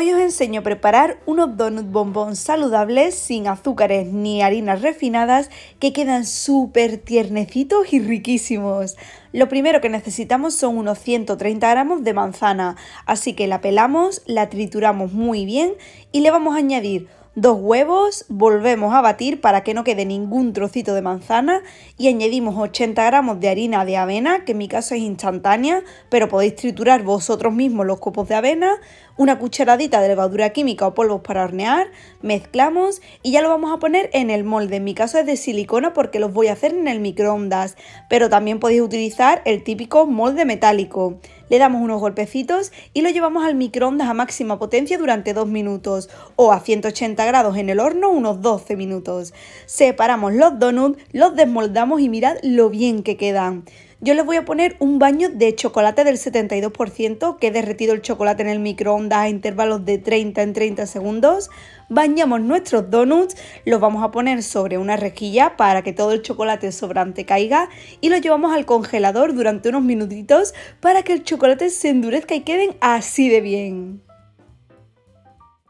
Hoy os enseño a preparar unos donuts bombón saludables sin azúcares ni harinas refinadas que quedan súper tiernecitos y riquísimos. Lo primero que necesitamos son unos 130 gramos de manzana, así que la pelamos, la trituramos muy bien y le vamos a añadir Dos huevos, volvemos a batir para que no quede ningún trocito de manzana y añadimos 80 gramos de harina de avena, que en mi caso es instantánea, pero podéis triturar vosotros mismos los copos de avena, una cucharadita de levadura química o polvos para hornear, mezclamos y ya lo vamos a poner en el molde. En mi caso es de silicona porque los voy a hacer en el microondas, pero también podéis utilizar el típico molde metálico. Le damos unos golpecitos y lo llevamos al microondas a máxima potencia durante 2 minutos o a 180 grados en el horno unos 12 minutos. Separamos los donuts, los desmoldamos y mirad lo bien que quedan. Yo les voy a poner un baño de chocolate del 72%, que he derretido el chocolate en el microondas a intervalos de 30 en 30 segundos. Bañamos nuestros donuts, los vamos a poner sobre una rejilla para que todo el chocolate sobrante caiga y los llevamos al congelador durante unos minutitos para que el chocolate se endurezca y queden así de bien.